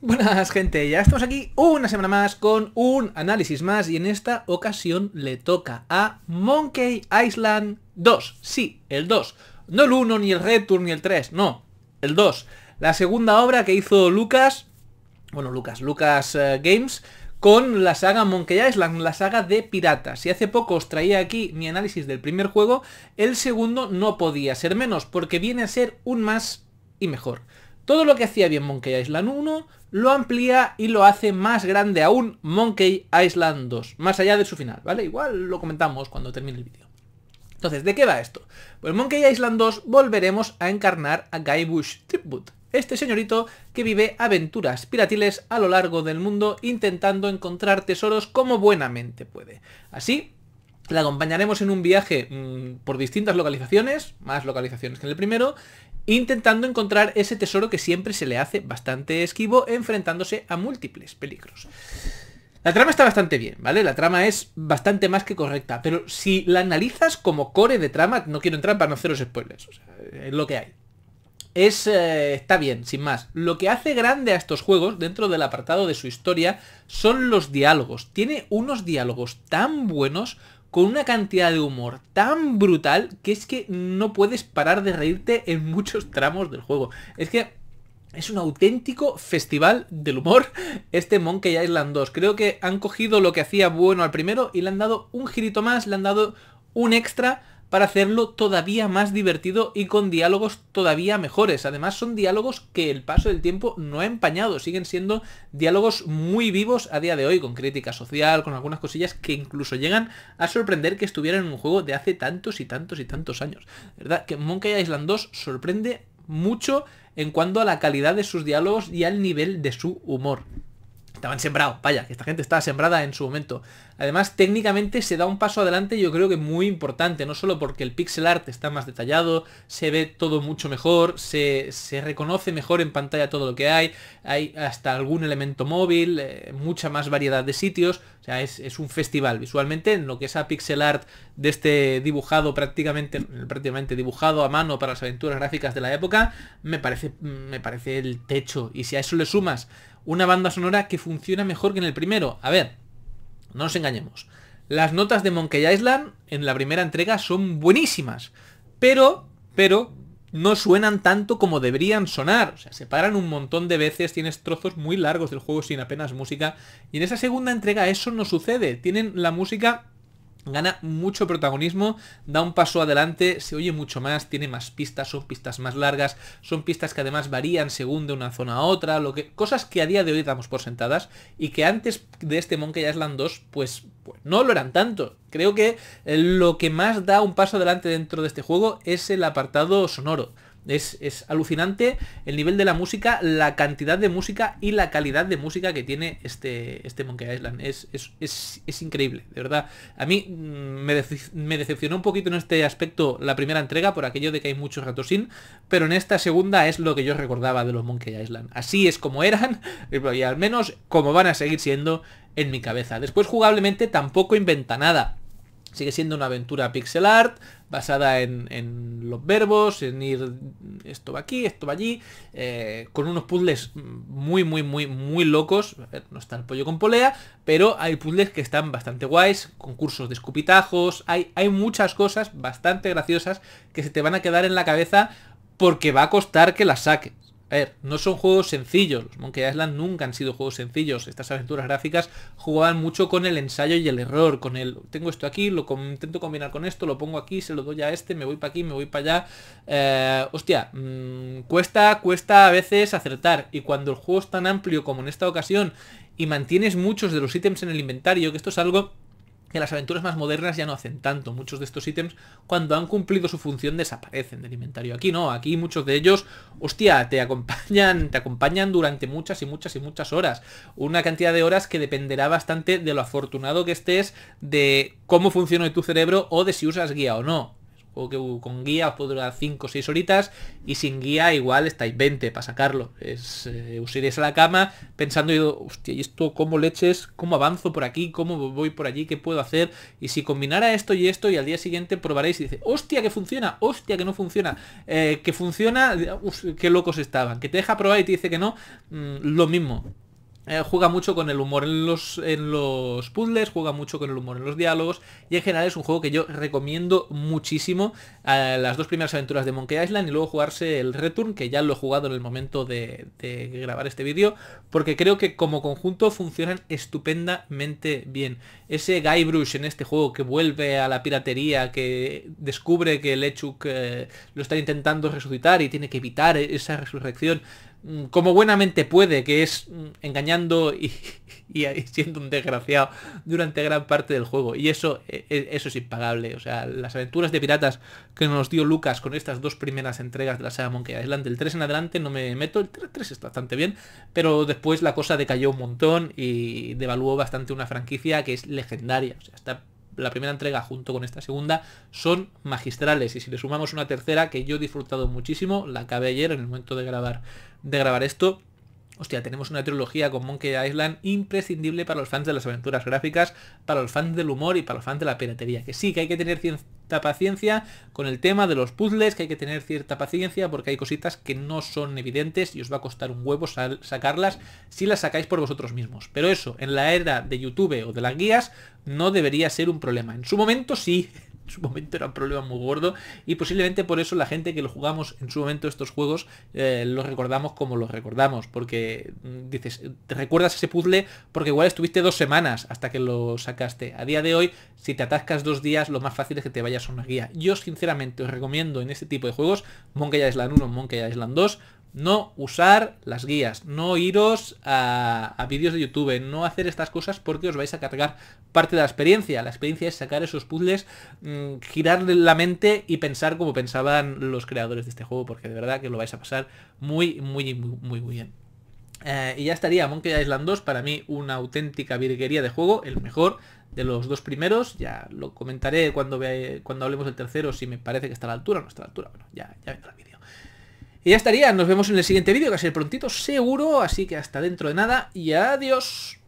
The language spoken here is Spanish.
Buenas gente, ya estamos aquí una semana más con un análisis más y en esta ocasión le toca a Monkey Island 2. Sí, el 2. No el 1, ni el Return, ni el 3, no, el 2. La segunda obra que hizo Lucas, bueno Lucas, Lucas eh, Games, con la saga Monkey Island, la saga de piratas. Si hace poco os traía aquí mi análisis del primer juego, el segundo no podía ser menos, porque viene a ser un más y mejor. Todo lo que hacía bien Monkey Island 1 lo amplía y lo hace más grande aún Monkey Island 2, más allá de su final, ¿vale? Igual lo comentamos cuando termine el vídeo. Entonces, ¿de qué va esto? Pues Monkey Island 2 volveremos a encarnar a Guy Bush Tripwood, este señorito que vive aventuras piratiles a lo largo del mundo intentando encontrar tesoros como buenamente puede. Así, la acompañaremos en un viaje mm, por distintas localizaciones, más localizaciones que en el primero, intentando encontrar ese tesoro que siempre se le hace bastante esquivo, enfrentándose a múltiples peligros. La trama está bastante bien, ¿vale? La trama es bastante más que correcta, pero si la analizas como core de trama, no quiero entrar para no haceros spoilers, es lo que hay. Es, eh, está bien, sin más. Lo que hace grande a estos juegos, dentro del apartado de su historia, son los diálogos. Tiene unos diálogos tan buenos con una cantidad de humor tan brutal que es que no puedes parar de reírte en muchos tramos del juego. Es que es un auténtico festival del humor este Monkey Island 2. Creo que han cogido lo que hacía bueno al primero y le han dado un girito más, le han dado un extra para hacerlo todavía más divertido y con diálogos todavía mejores. Además son diálogos que el paso del tiempo no ha empañado, siguen siendo diálogos muy vivos a día de hoy, con crítica social, con algunas cosillas que incluso llegan a sorprender que estuvieran en un juego de hace tantos y tantos y tantos años. ¿Verdad? Que Monkey Island 2 sorprende mucho en cuanto a la calidad de sus diálogos y al nivel de su humor estaban sembrados, vaya, que esta gente estaba sembrada en su momento. Además, técnicamente se da un paso adelante, yo creo que muy importante, no solo porque el pixel art está más detallado, se ve todo mucho mejor, se, reconoce mejor en pantalla todo lo que hay, hay hasta algún elemento móvil, eh, mucha más variedad de sitios, o sea, es, un festival visualmente, en lo que es a pixel art de este dibujado prácticamente, prácticamente dibujado a mano para las aventuras gráficas de la época, me parece, me parece el techo, y si a eso le sumas una banda sonora que funciona mejor que en el primero. A ver, no nos engañemos. Las notas de Monkey Island en la primera entrega son buenísimas, pero, pero, no suenan tanto como deberían sonar. O sea, se paran un montón de veces, tienes trozos muy largos del juego sin apenas música. Y en esa segunda entrega eso no sucede. Tienen la música gana mucho protagonismo, da un paso adelante, se oye mucho más, tiene más pistas, son pistas más largas, son pistas que además varían según de una zona a otra, lo que, cosas que a día de hoy damos por sentadas y que antes de este Monkey Island 2 pues, pues no lo eran tanto. Creo que lo que más da un paso adelante dentro de este juego es el apartado sonoro. Es, alucinante el nivel de la música, la cantidad de música y la calidad de música que tiene este, este Monkey Island. Es, es, increíble, de verdad. A mí mm, me, me, decepcionó un poquito en este aspecto la primera entrega por aquello de que hay muchos ratos sin, pero en esta segunda es lo que yo recordaba de los Monkey Island. Así es como eran y al menos como van a seguir siendo en mi cabeza. Después jugablemente tampoco inventa nada. Sigue siendo una aventura pixel art, basada en, los verbos, en ir esto va aquí, esto va allí, eh, con unos puzzles muy, muy, muy, muy locos. no está el pollo con polea, pero hay puzzles que están bastante guays, concursos de escupitajos, hay, hay muchas cosas bastante graciosas que se te van a quedar en la cabeza porque va a costar que las saques. A ver, no son juegos sencillos. Los Monkey Island nunca han sido juegos sencillos. Estas aventuras gráficas jugaban mucho con el ensayo y el error. Con el tengo esto aquí, lo intento combinar con esto, lo pongo aquí, se lo doy a este, me voy para aquí, me voy para allá. Eh, hostia, mm, cuesta, cuesta a veces acertar. Y cuando el juego es tan amplio como en esta ocasión y mantienes muchos de los ítems en el inventario, que esto es algo que las aventuras más modernas ya no hacen tanto. Muchos de estos ítems, cuando han cumplido su función, desaparecen del inventario. Aquí no, aquí muchos de ellos, hostia, te acompañan, te acompañan durante muchas y muchas y muchas horas. Una cantidad de horas que dependerá bastante de lo afortunado que estés, de cómo funciona tu cerebro o de si usas guía o no. O que con guía os puede durar 5 o 6 horitas y sin guía igual estáis 20 para sacarlo. Es, eh, a la cama pensando, hostia, ¿y esto cómo leches? ¿Cómo avanzo por aquí? ¿Cómo voy por allí? ¿Qué puedo hacer? Y si combinara esto y esto y al día siguiente probaréis y dice, hostia que funciona, hostia que no funciona, eh, que funciona, qué locos estaban, que te deja probar y te dice que no, mm, lo mismo. Eh, juega mucho con el humor en los, puzzles, juega mucho con el humor en los diálogos y en general es un juego que yo recomiendo muchísimo a eh, las dos primeras aventuras de Monkey Island y luego jugarse el Return, que ya lo he jugado en el momento de, grabar este vídeo, porque creo que como conjunto funcionan estupendamente bien. Ese Guybrush en este juego que vuelve a la piratería, que descubre que Lechuk eh, lo está intentando resucitar y tiene que evitar esa resurrección, Mm, como buenamente puede, que es mm, engañando y, siendo un desgraciado durante gran parte del juego. Y eso, e, e, eso es impagable. O sea, las aventuras de piratas que nos dio Lucas con estas dos primeras entregas de la saga Monkey Island, el 3 en adelante no me meto, el 3, está bastante bien, pero después la cosa decayó un montón y devaluó bastante una franquicia que es legendaria. O sea, está la primera entrega junto con esta segunda son magistrales y si le sumamos una tercera que yo he disfrutado muchísimo, la acabé ayer en el momento de grabar, de grabar esto, Hostia, tenemos una trilogía con Monkey Island imprescindible para los fans de las aventuras gráficas, para los fans del humor y para los fans de la piratería. Que sí, que hay que tener cierta paciencia con el tema de los puzzles, que hay que tener cierta paciencia porque hay cositas que no son evidentes y os va a costar un huevo sacarlas si las sacáis por vosotros mismos. Pero eso, en la era de YouTube o de las guías, no debería ser un problema. En su momento sí, en su momento era un problema muy gordo y posiblemente por eso la gente que lo jugamos en su momento estos juegos eh, los recordamos como los recordamos, porque mm, dices, te recuerdas ese puzzle porque igual estuviste dos semanas hasta que lo sacaste. A día de hoy, si te atascas dos días, lo más fácil es que te vayas a una guía. Yo sinceramente os recomiendo en este tipo de juegos Monkey Island 1, Monkey Island 2, no usar las guías, no iros a, vídeos de YouTube, no hacer estas cosas porque os vais a cargar parte de la experiencia. La experiencia es sacar esos puzzles, mm, girar la mente y pensar como pensaban los creadores de este juego, porque de verdad que lo vais a pasar muy, muy, muy, muy, bien. Eh, y ya estaría Monkey Island 2, para mí una auténtica virguería de juego, el mejor de los dos primeros, ya lo comentaré cuando, cuando hablemos del tercero, si me parece que está a la altura o no está a la altura, bueno, ya, ya el vídeo. Y ya estaría, nos vemos en el siguiente vídeo, que va a ser prontito seguro, así que hasta dentro de nada y adiós.